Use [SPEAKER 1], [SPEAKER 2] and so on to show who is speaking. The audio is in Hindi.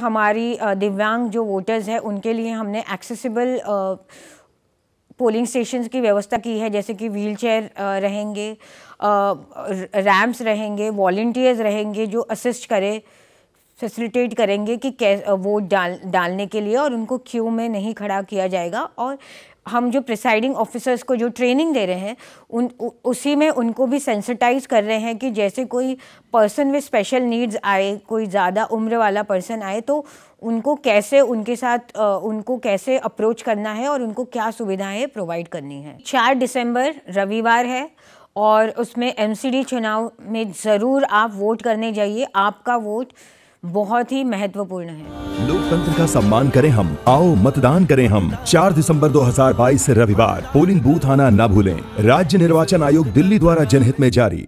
[SPEAKER 1] हमारी दिव्यांग जो वोटर्स हैं उनके लिए हमने एक्सेसिबल पोलिंग स्टेशन की व्यवस्था की है जैसे कि व्हीलचेयर रहेंगे रैम्प्स रहेंगे वॉल्टियर्स रहेंगे जो असिस्ट करें फैसिलिटेट करेंगे कि वोट डाल डालने के लिए और उनको क्यू में नहीं खड़ा किया जाएगा और हम जो प्रिसाइडिंग ऑफिसर्स को जो ट्रेनिंग दे रहे हैं उन उ, उसी में उनको भी सेंसिटाइज कर रहे हैं कि जैसे कोई पर्सन विद स्पेशल नीड्स आए कोई ज़्यादा उम्र वाला पर्सन आए तो उनको कैसे उनके साथ उनको कैसे अप्रोच करना है और उनको क्या सुविधाएं प्रोवाइड करनी है चार दिसंबर रविवार है और उसमें एमसीडी चुनाव में ज़रूर आप वोट करने जाइए आपका वोट बहुत ही महत्वपूर्ण
[SPEAKER 2] है लोकतंत्र का सम्मान करें हम आओ मतदान करें हम 4 दिसंबर 2022 रविवार पोलिंग बूथ आना न भूलें राज्य निर्वाचन आयोग दिल्ली द्वारा जनहित में जारी